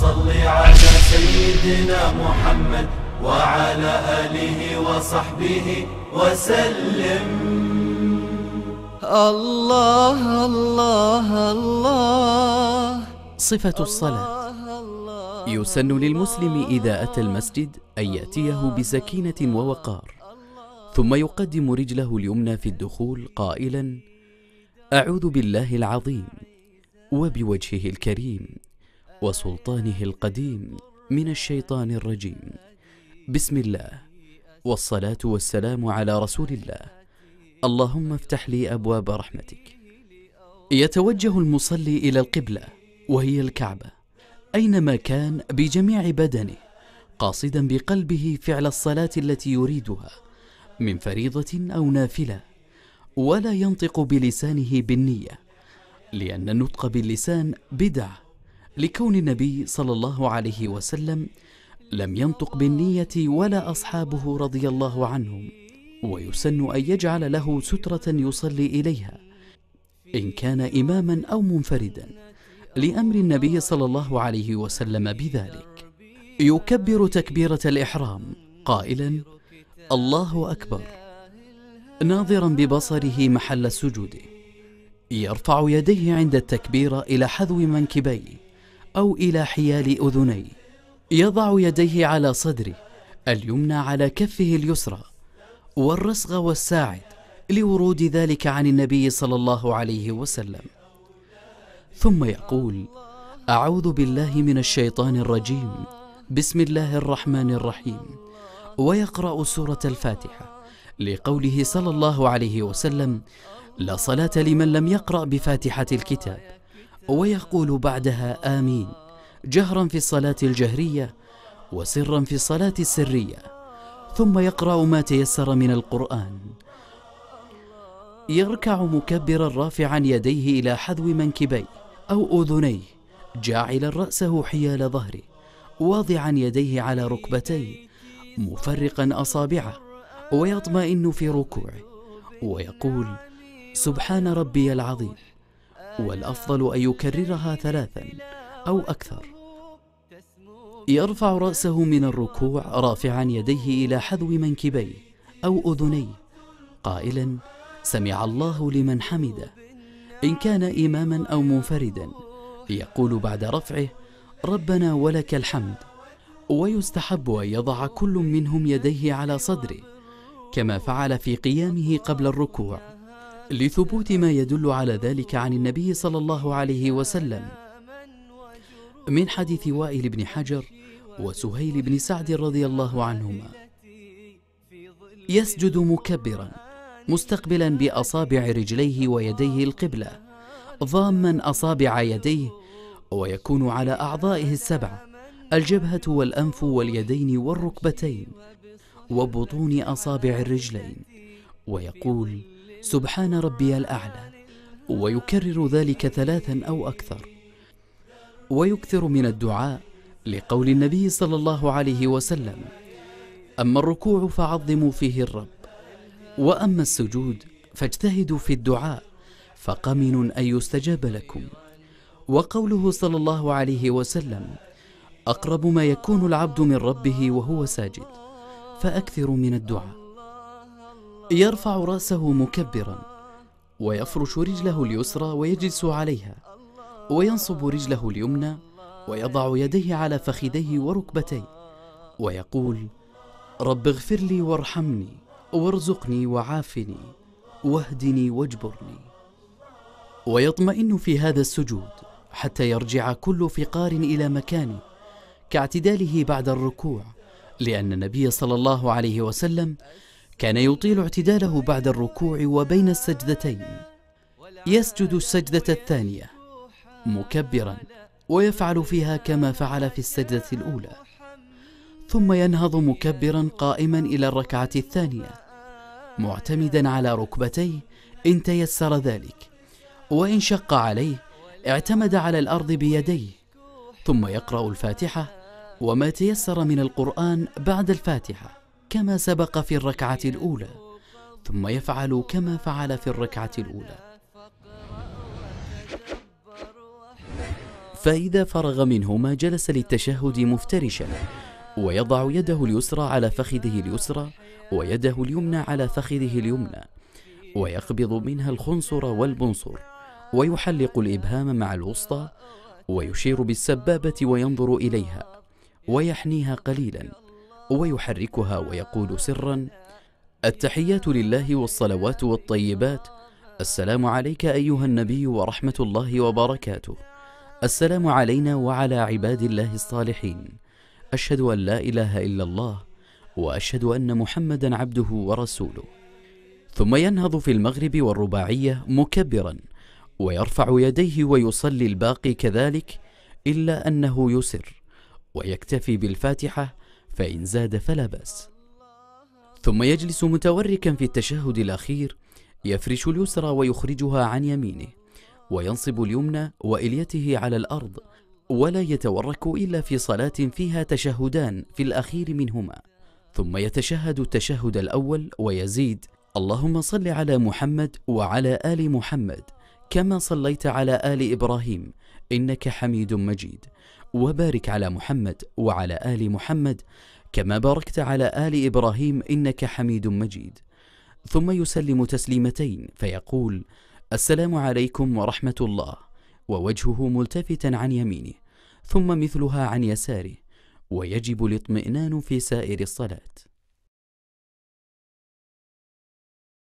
صل على سيدنا محمد وعلى آله وصحبه وسلم الله الله الله صفة الصلاة يسن للمسلم إذا أتى المسجد أن يأتيه بسكينة ووقار ثم يقدم رجله اليمنى في الدخول قائلا أعوذ بالله العظيم وبوجهه الكريم وسلطانه القديم من الشيطان الرجيم بسم الله والصلاة والسلام على رسول الله اللهم افتح لي أبواب رحمتك يتوجه المصلي إلى القبلة وهي الكعبة أينما كان بجميع بدنه قاصدا بقلبه فعل الصلاة التي يريدها من فريضة أو نافلة ولا ينطق بلسانه بالنية لأن النطق باللسان بدعه لكون النبي صلى الله عليه وسلم لم ينطق بالنية ولا أصحابه رضي الله عنهم ويسن أن يجعل له سترة يصلي إليها إن كان إماما أو منفردا لأمر النبي صلى الله عليه وسلم بذلك يكبر تكبيرة الإحرام قائلا الله أكبر ناظرا ببصره محل سجوده يرفع يديه عند التكبير إلى حذو منكبيه أو إلى حيال أذني يضع يديه على صدري اليمنى على كفه اليسرى والرسغ والساعد لورود ذلك عن النبي صلى الله عليه وسلم ثم يقول أعوذ بالله من الشيطان الرجيم بسم الله الرحمن الرحيم ويقرأ سورة الفاتحة لقوله صلى الله عليه وسلم لا صلاة لمن لم يقرأ بفاتحة الكتاب ويقول بعدها آمين جهرا في الصلاة الجهرية وسرا في الصلاة السرية ثم يقرأ ما تيسر من القرآن يركع مكبرا رافعا يديه إلى حذو منكبيه أو أذنيه جاعلا رأسه حيال ظهره واضعا يديه على ركبتيه مفرقا أصابعه ويطمئن في ركوعه ويقول سبحان ربي العظيم والأفضل أن يكررها ثلاثا أو أكثر يرفع رأسه من الركوع رافعا يديه إلى حذو منكبيه أو أذنيه قائلا سمع الله لمن حمده إن كان إماما أو منفردا يقول بعد رفعه ربنا ولك الحمد ويستحب أن يضع كل منهم يديه على صدره كما فعل في قيامه قبل الركوع لثبوت ما يدل على ذلك عن النبي صلى الله عليه وسلم من حديث وائل بن حجر وسهيل بن سعد رضي الله عنهما يسجد مكبرا مستقبلا باصابع رجليه ويديه القبله ضاما اصابع يديه ويكون على اعضائه السبعه الجبهه والانف واليدين والركبتين وبطون اصابع الرجلين ويقول سبحان ربي الأعلى ويكرر ذلك ثلاثا أو أكثر ويكثر من الدعاء لقول النبي صلى الله عليه وسلم أما الركوع فعظموا فيه الرب وأما السجود فاجتهدوا في الدعاء فقمن أن يستجاب لكم وقوله صلى الله عليه وسلم أقرب ما يكون العبد من ربه وهو ساجد فأكثر من الدعاء يرفع رأسه مكبرا ويفرش رجله اليسرى ويجلس عليها وينصب رجله اليمنى ويضع يديه على فخذيه وركبتيه ويقول رب اغفر لي وارحمني وارزقني وعافني واهدني واجبرني ويطمئن في هذا السجود حتى يرجع كل فقار إلى مكانه كاعتداله بعد الركوع لأن النبي صلى الله عليه وسلم كان يطيل اعتداله بعد الركوع وبين السجدتين يسجد السجدة الثانية مكبرا ويفعل فيها كما فعل في السجدة الأولى ثم ينهض مكبرا قائما إلى الركعة الثانية معتمدا على ركبتيه إن تيسر ذلك وإن شق عليه اعتمد على الأرض بيديه ثم يقرأ الفاتحة وما تيسر من القرآن بعد الفاتحة كما سبق في الركعة الأولى ثم يفعل كما فعل في الركعة الأولى فإذا فرغ منهما جلس للتشهد مفترشا ويضع يده اليسرى على فخذه اليسرى ويده اليمنى على فخذه اليمنى ويقبض منها الخنصر والبنصر ويحلق الإبهام مع الوسطى ويشير بالسبابة وينظر إليها ويحنيها قليلا ويحركها ويقول سرا التحيات لله والصلوات والطيبات السلام عليك أيها النبي ورحمة الله وبركاته السلام علينا وعلى عباد الله الصالحين أشهد أن لا إله إلا الله وأشهد أن محمدا عبده ورسوله ثم ينهض في المغرب والرباعية مكبرا ويرفع يديه ويصلي الباقي كذلك إلا أنه يسر ويكتفي بالفاتحة فإن زاد فلا بأس ثم يجلس متوركا في التشهد الأخير يفرش اليسرى ويخرجها عن يمينه وينصب اليمنى وإليته على الأرض ولا يتورك إلا في صلاة فيها تشهدان في الأخير منهما ثم يتشهد التشهد الأول ويزيد اللهم صل على محمد وعلى آل محمد كما صليت على آل إبراهيم إنك حميد مجيد وبارك على محمد وعلى آل محمد كما باركت على آل إبراهيم إنك حميد مجيد ثم يسلم تسليمتين فيقول السلام عليكم ورحمة الله ووجهه ملتفتا عن يمينه ثم مثلها عن يساره ويجب الاطمئنان في سائر الصلاه